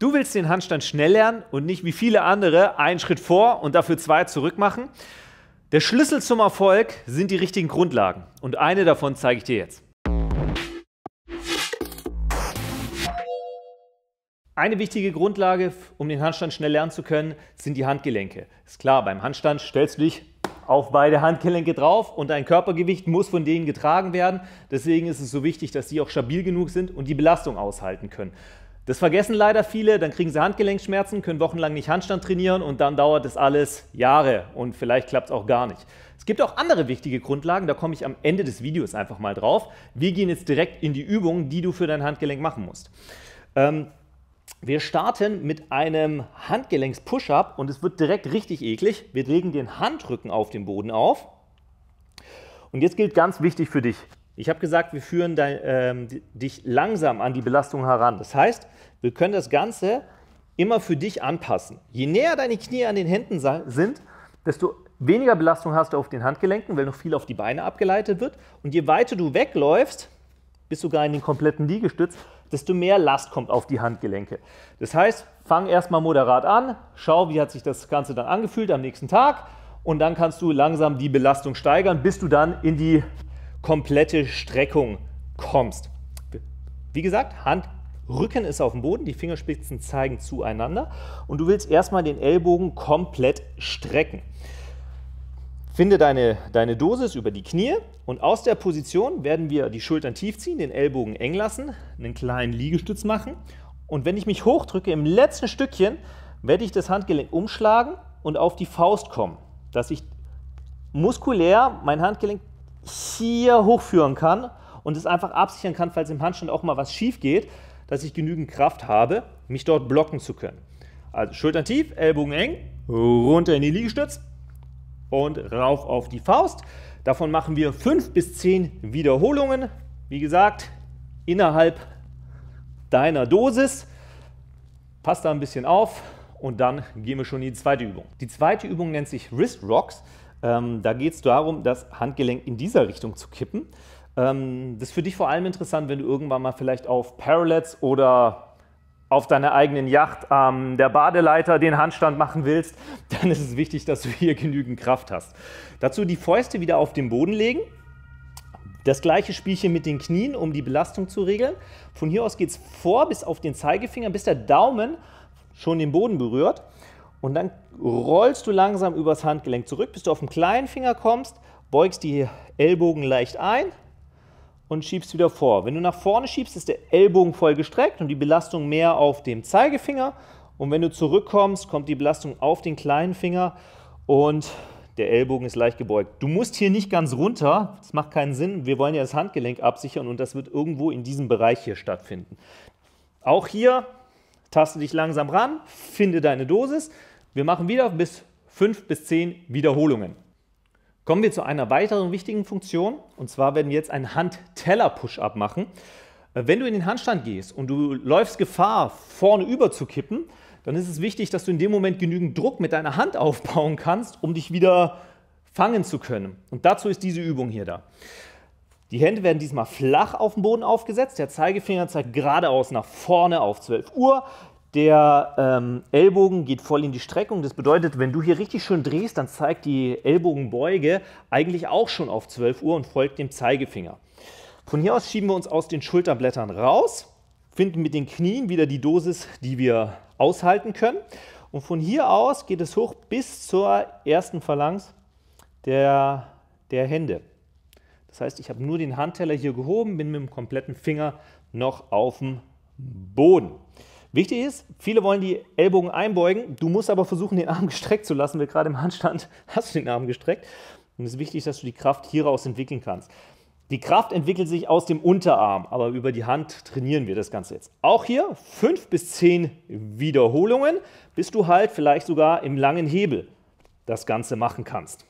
Du willst den Handstand schnell lernen und nicht wie viele andere einen Schritt vor und dafür zwei zurück machen. Der Schlüssel zum Erfolg sind die richtigen Grundlagen und eine davon zeige ich dir jetzt. Eine wichtige Grundlage, um den Handstand schnell lernen zu können, sind die Handgelenke. Ist klar, beim Handstand stellst du dich auf beide Handgelenke drauf und dein Körpergewicht muss von denen getragen werden. Deswegen ist es so wichtig, dass sie auch stabil genug sind und die Belastung aushalten können. Das vergessen leider viele, dann kriegen sie Handgelenkschmerzen, können wochenlang nicht Handstand trainieren und dann dauert das alles Jahre und vielleicht klappt es auch gar nicht. Es gibt auch andere wichtige Grundlagen, da komme ich am Ende des Videos einfach mal drauf. Wir gehen jetzt direkt in die Übungen, die du für dein Handgelenk machen musst. Ähm, wir starten mit einem Handgelenks-Push-Up und es wird direkt richtig eklig. Wir legen den Handrücken auf den Boden auf. Und jetzt gilt ganz wichtig für dich, ich habe gesagt, wir führen dein, ähm, dich langsam an die Belastung heran. Das heißt, wir können das Ganze immer für dich anpassen. Je näher deine Knie an den Händen sind, desto weniger Belastung hast du auf den Handgelenken, weil noch viel auf die Beine abgeleitet wird. Und je weiter du wegläufst, bis sogar in den kompletten Liegestütz, desto mehr Last kommt auf die Handgelenke. Das heißt, fang erstmal moderat an, schau, wie hat sich das Ganze dann angefühlt am nächsten Tag und dann kannst du langsam die Belastung steigern, bis du dann in die komplette Streckung kommst. Wie gesagt, Hand Rücken ist auf dem Boden, die Fingerspitzen zeigen zueinander und du willst erstmal den Ellbogen komplett strecken. Finde deine, deine Dosis über die Knie und aus der Position werden wir die Schultern tief ziehen, den Ellbogen eng lassen, einen kleinen Liegestütz machen und wenn ich mich hochdrücke im letzten Stückchen, werde ich das Handgelenk umschlagen und auf die Faust kommen, dass ich muskulär mein Handgelenk hier hochführen kann und es einfach absichern kann, falls im Handstand auch mal was schief geht, dass ich genügend Kraft habe, mich dort blocken zu können. Also Schultern tief, Ellbogen eng, runter in die Liegestütz und rauf auf die Faust. Davon machen wir fünf bis zehn Wiederholungen. Wie gesagt, innerhalb deiner Dosis. Passt da ein bisschen auf und dann gehen wir schon in die zweite Übung. Die zweite Übung nennt sich Wrist Rocks. Ähm, da geht es darum, das Handgelenk in dieser Richtung zu kippen. Ähm, das ist für dich vor allem interessant, wenn du irgendwann mal vielleicht auf Parallels oder auf deiner eigenen Yacht ähm, der Badeleiter den Handstand machen willst, dann ist es wichtig, dass du hier genügend Kraft hast. Dazu die Fäuste wieder auf den Boden legen. Das gleiche Spielchen mit den Knien, um die Belastung zu regeln. Von hier aus geht es vor bis auf den Zeigefinger, bis der Daumen schon den Boden berührt und dann rollst du langsam übers Handgelenk zurück, bis du auf den kleinen Finger kommst, beugst die Ellbogen leicht ein und schiebst wieder vor. Wenn du nach vorne schiebst, ist der Ellbogen voll gestreckt und die Belastung mehr auf dem Zeigefinger. Und wenn du zurückkommst, kommt die Belastung auf den kleinen Finger und der Ellbogen ist leicht gebeugt. Du musst hier nicht ganz runter, das macht keinen Sinn. Wir wollen ja das Handgelenk absichern und das wird irgendwo in diesem Bereich hier stattfinden. Auch hier Taste dich langsam ran, finde deine Dosis. Wir machen wieder bis 5 bis 10 Wiederholungen. Kommen wir zu einer weiteren wichtigen Funktion und zwar werden wir jetzt einen Handteller-Push-Up machen. Äh, wenn du in den Handstand gehst und du läufst Gefahr, vorne über zu kippen, dann ist es wichtig, dass du in dem Moment genügend Druck mit deiner Hand aufbauen kannst, um dich wieder fangen zu können. Und dazu ist diese Übung hier da. Die Hände werden diesmal flach auf den Boden aufgesetzt. Der Zeigefinger zeigt geradeaus nach vorne auf 12 Uhr. Der ähm, Ellbogen geht voll in die Streckung. Das bedeutet, wenn du hier richtig schön drehst, dann zeigt die Ellbogenbeuge eigentlich auch schon auf 12 Uhr und folgt dem Zeigefinger. Von hier aus schieben wir uns aus den Schulterblättern raus, finden mit den Knien wieder die Dosis, die wir aushalten können. Und von hier aus geht es hoch bis zur ersten Phalanx der, der Hände. Das heißt, ich habe nur den Handteller hier gehoben, bin mit dem kompletten Finger noch auf dem Boden. Wichtig ist, viele wollen die Ellbogen einbeugen. Du musst aber versuchen, den Arm gestreckt zu lassen, weil gerade im Handstand hast du den Arm gestreckt. Und es ist wichtig, dass du die Kraft hieraus entwickeln kannst. Die Kraft entwickelt sich aus dem Unterarm, aber über die Hand trainieren wir das Ganze jetzt. Auch hier fünf bis zehn Wiederholungen, bis du halt vielleicht sogar im langen Hebel das Ganze machen kannst.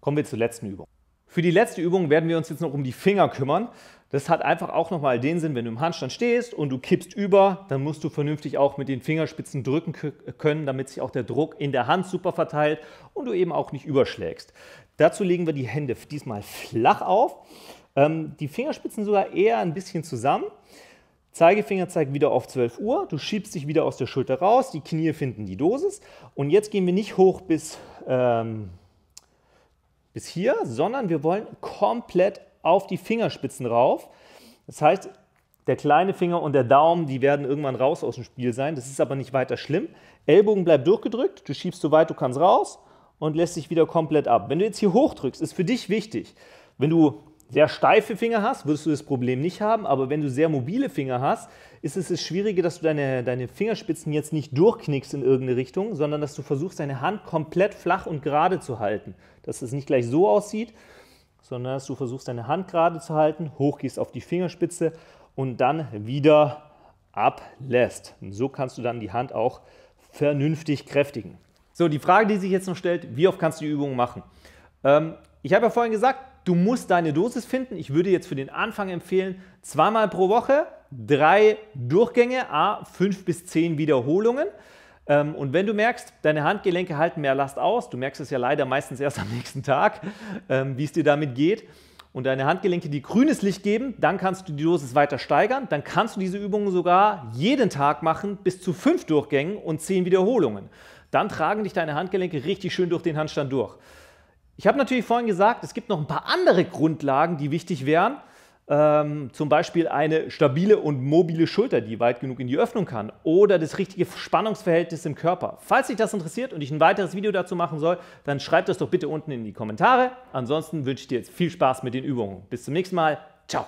Kommen wir zur letzten Übung. Für die letzte Übung werden wir uns jetzt noch um die Finger kümmern. Das hat einfach auch nochmal den Sinn, wenn du im Handstand stehst und du kippst über, dann musst du vernünftig auch mit den Fingerspitzen drücken können, damit sich auch der Druck in der Hand super verteilt und du eben auch nicht überschlägst. Dazu legen wir die Hände diesmal flach auf, ähm, die Fingerspitzen sogar eher ein bisschen zusammen. Zeigefinger zeigt wieder auf 12 Uhr, du schiebst dich wieder aus der Schulter raus, die Knie finden die Dosis und jetzt gehen wir nicht hoch bis ähm, bis hier, sondern wir wollen komplett auf die Fingerspitzen rauf. Das heißt, der kleine Finger und der Daumen, die werden irgendwann raus aus dem Spiel sein. Das ist aber nicht weiter schlimm. Ellbogen bleibt durchgedrückt, du schiebst so weit du kannst raus und lässt dich wieder komplett ab. Wenn du jetzt hier hochdrückst, ist für dich wichtig, wenn du sehr steife Finger hast, würdest du das Problem nicht haben, aber wenn du sehr mobile Finger hast, ist es das Schwierige, dass du deine, deine Fingerspitzen jetzt nicht durchknickst in irgendeine Richtung, sondern dass du versuchst, deine Hand komplett flach und gerade zu halten. Dass es nicht gleich so aussieht, sondern dass du versuchst, deine Hand gerade zu halten, hochgehst auf die Fingerspitze und dann wieder ablässt. Und so kannst du dann die Hand auch vernünftig kräftigen. So, die Frage, die sich jetzt noch stellt, wie oft kannst du die Übung machen? Ähm, ich habe ja vorhin gesagt, du musst deine Dosis finden. Ich würde jetzt für den Anfang empfehlen, zweimal pro Woche, drei Durchgänge, a, fünf bis zehn Wiederholungen. Ähm, und wenn du merkst, deine Handgelenke halten mehr Last aus, du merkst es ja leider meistens erst am nächsten Tag, ähm, wie es dir damit geht, und deine Handgelenke die grünes Licht geben, dann kannst du die Dosis weiter steigern. Dann kannst du diese Übungen sogar jeden Tag machen, bis zu fünf Durchgängen und zehn Wiederholungen. Dann tragen dich deine Handgelenke richtig schön durch den Handstand durch. Ich habe natürlich vorhin gesagt, es gibt noch ein paar andere Grundlagen, die wichtig wären. Ähm, zum Beispiel eine stabile und mobile Schulter, die weit genug in die Öffnung kann oder das richtige Spannungsverhältnis im Körper. Falls dich das interessiert und ich ein weiteres Video dazu machen soll, dann schreib das doch bitte unten in die Kommentare. Ansonsten wünsche ich dir jetzt viel Spaß mit den Übungen. Bis zum nächsten Mal. Ciao.